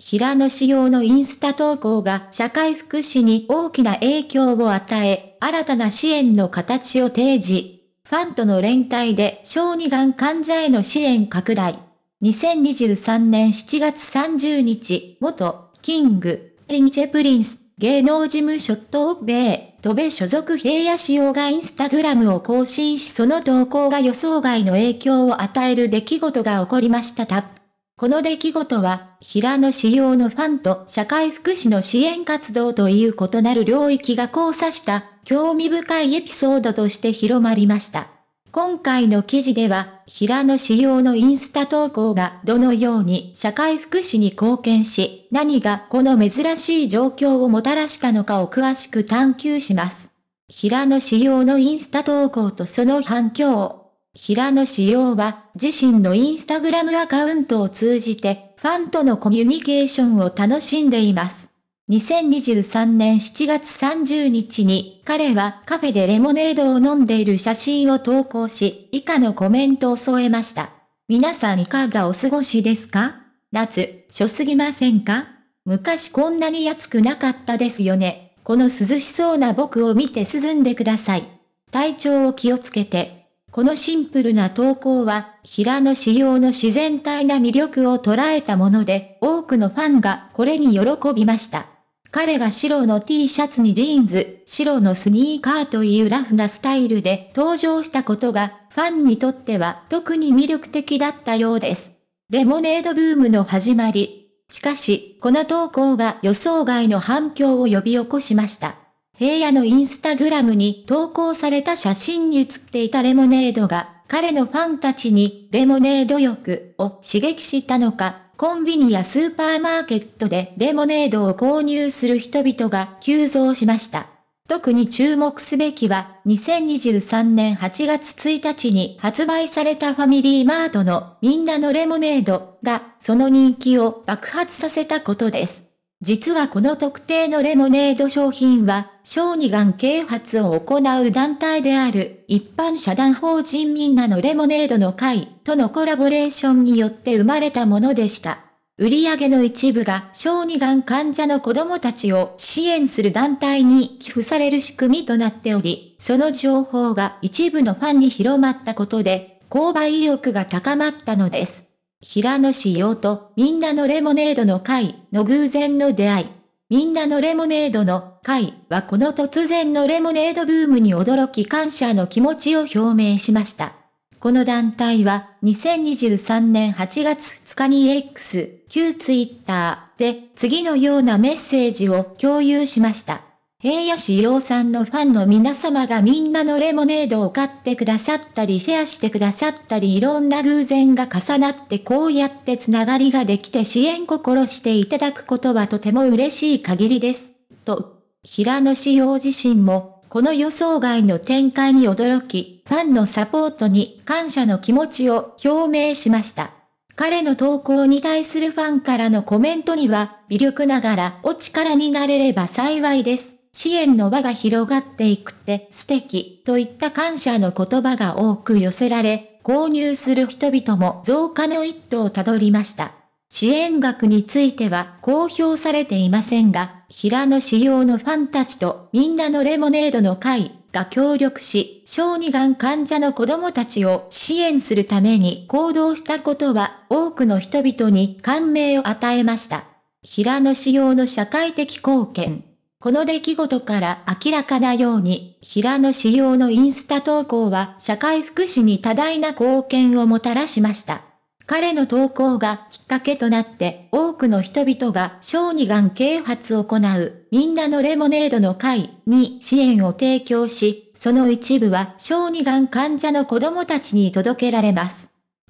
平野紫耀のインスタ投稿が社会福祉に大きな影響を与え、新たな支援の形を提示。ファンとの連帯で小児がん患者への支援拡大。2023年7月30日、元、キング、リンチェプリンス、芸能事務所ベ米、戸部所属平野仕様がインスタグラムを更新しその投稿が予想外の影響を与える出来事が起こりましたたこの出来事は、平野仕様のファンと社会福祉の支援活動という異なる領域が交差した興味深いエピソードとして広まりました。今回の記事では、平野仕様のインスタ投稿がどのように社会福祉に貢献し、何がこの珍しい状況をもたらしたのかを詳しく探求します。平野仕様のインスタ投稿とその反響。平野紫耀は自身のインスタグラムアカウントを通じてファンとのコミュニケーションを楽しんでいます。2023年7月30日に彼はカフェでレモネードを飲んでいる写真を投稿し、以下のコメントを添えました。皆さんいかがお過ごしですか夏、暑すぎませんか昔こんなに暑くなかったですよね。この涼しそうな僕を見て涼んでください。体調を気をつけてこのシンプルな投稿は、平野仕様の自然体な魅力を捉えたもので、多くのファンがこれに喜びました。彼が白の T シャツにジーンズ、白のスニーカーというラフなスタイルで登場したことが、ファンにとっては特に魅力的だったようです。レモネードブームの始まり。しかし、この投稿が予想外の反響を呼び起こしました。平野のインスタグラムに投稿された写真に写っていたレモネードが、彼のファンたちにレモネード欲を刺激したのか、コンビニやスーパーマーケットでレモネードを購入する人々が急増しました。特に注目すべきは、2023年8月1日に発売されたファミリーマートのみんなのレモネードが、その人気を爆発させたことです。実はこの特定のレモネード商品は、小児がん啓発を行う団体である、一般社団法人みんなのレモネードの会とのコラボレーションによって生まれたものでした。売上の一部が小児がん患者の子供たちを支援する団体に寄付される仕組みとなっており、その情報が一部のファンに広まったことで、購買意欲が高まったのです。平野紫耀とみんなのレモネードの会の偶然の出会い。みんなのレモネードの会はこの突然のレモネードブームに驚き感謝の気持ちを表明しました。この団体は2023年8月2日に X、旧 Twitter で次のようなメッセージを共有しました。平野志陽さんのファンの皆様がみんなのレモネードを買ってくださったりシェアしてくださったりいろんな偶然が重なってこうやってつながりができて支援心していただくことはとても嬉しい限りです。と、平野志陽自身も、この予想外の展開に驚き、ファンのサポートに感謝の気持ちを表明しました。彼の投稿に対するファンからのコメントには、微力ながらお力になれれば幸いです。支援の輪が広がっていくって素敵といった感謝の言葉が多く寄せられ、購入する人々も増加の一途をたどりました。支援額については公表されていませんが、平野仕様のファンたちとみんなのレモネードの会が協力し、小児がん患者の子供たちを支援するために行動したことは多くの人々に感銘を与えました。平野仕様の社会的貢献。この出来事から明らかなように、平野仕様のインスタ投稿は社会福祉に多大な貢献をもたらしました。彼の投稿がきっかけとなって多くの人々が小児がん啓発を行うみんなのレモネードの会に支援を提供し、その一部は小児がん患者の子供たちに届けられます。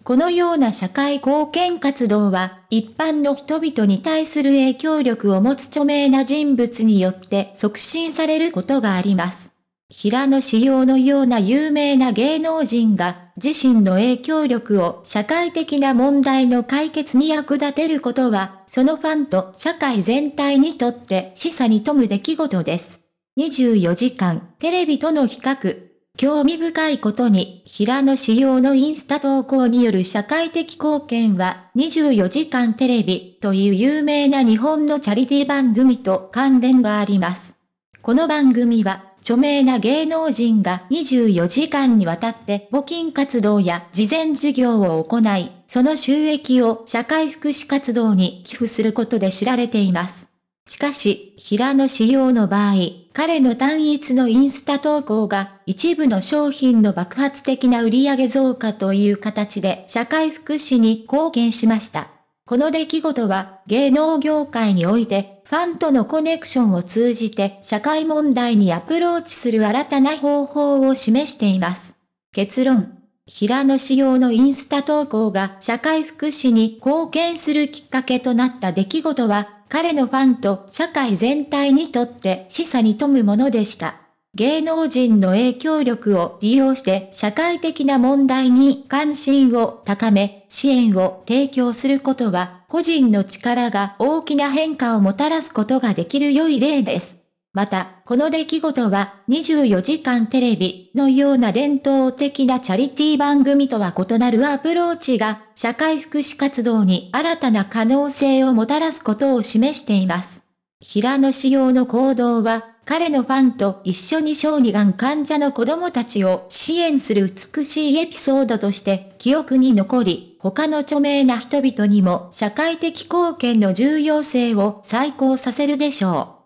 このような社会貢献活動は、一般の人々に対する影響力を持つ著名な人物によって促進されることがあります。平野紫耀のような有名な芸能人が、自身の影響力を社会的な問題の解決に役立てることは、そのファンと社会全体にとって示唆に富む出来事です。24時間、テレビとの比較、興味深いことに、平野紫耀のインスタ投稿による社会的貢献は、24時間テレビという有名な日本のチャリティ番組と関連があります。この番組は、著名な芸能人が24時間にわたって募金活動や慈善事業を行い、その収益を社会福祉活動に寄付することで知られています。しかし、平野仕様の場合、彼の単一のインスタ投稿が、一部の商品の爆発的な売上増加という形で社会福祉に貢献しました。この出来事は、芸能業界において、ファンとのコネクションを通じて社会問題にアプローチする新たな方法を示しています。結論。平野紫耀のインスタ投稿が社会福祉に貢献するきっかけとなった出来事は、彼のファンと社会全体にとって示唆に富むものでした。芸能人の影響力を利用して社会的な問題に関心を高め、支援を提供することは、個人の力が大きな変化をもたらすことができる良い例です。また、この出来事は24時間テレビのような伝統的なチャリティー番組とは異なるアプローチが社会福祉活動に新たな可能性をもたらすことを示しています。平野紫耀の行動は彼のファンと一緒に小児がん患者の子供たちを支援する美しいエピソードとして記憶に残り、他の著名な人々にも社会的貢献の重要性を再考させるでしょう。